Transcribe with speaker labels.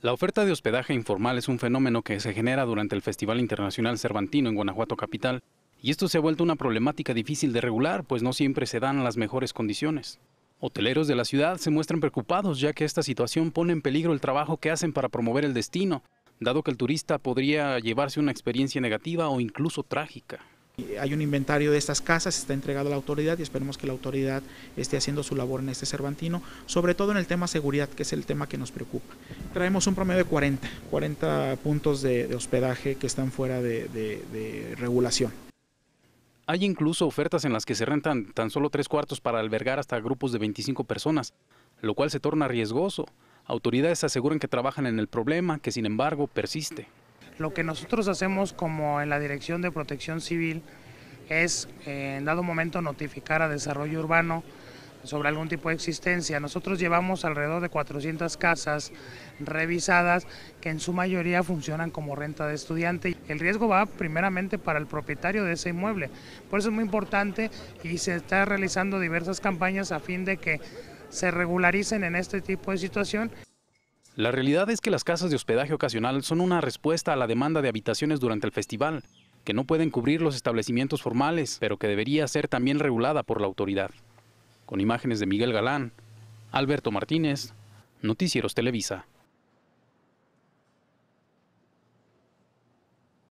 Speaker 1: La oferta de hospedaje informal es un fenómeno que se genera durante el Festival Internacional Cervantino en Guanajuato Capital, y esto se ha vuelto una problemática difícil de regular, pues no siempre se dan las mejores condiciones. Hoteleros de la ciudad se muestran preocupados ya que esta situación pone en peligro el trabajo que hacen para promover el destino, dado que el turista podría llevarse una experiencia negativa o incluso trágica.
Speaker 2: Hay un inventario de estas casas, está entregado a la autoridad y esperemos que la autoridad esté haciendo su labor en este Cervantino, sobre todo en el tema seguridad, que es el tema que nos preocupa traemos un promedio de 40, 40 puntos de, hospedaje que están fuera
Speaker 1: de, regulación. Hay incluso ofertas en las que se rentan tan solo tres cuartos para albergar hasta grupos de 25 personas, lo cual se torna riesgoso. Autoridades aseguran que trabajan en el problema, que sin embargo persiste.
Speaker 3: Lo que nosotros hacemos como en la Dirección de Protección Civil es eh, en dado momento notificar a Desarrollo Urbano sobre algún tipo de existencia. Nosotros llevamos alrededor de 400 casas revisadas que en su mayoría funcionan como renta de estudiante. El riesgo va primeramente para el propietario de ese inmueble. Por eso es muy importante y se están realizando diversas campañas a fin de que se regularicen en este tipo de situación.
Speaker 1: La realidad es que las casas de hospedaje ocasional son una respuesta a la demanda de habitaciones durante el festival, que no pueden cubrir los establecimientos formales, pero que debería ser también regulada por la autoridad. Con imágenes de Miguel Galán, Alberto Martínez, Noticieros Televisa.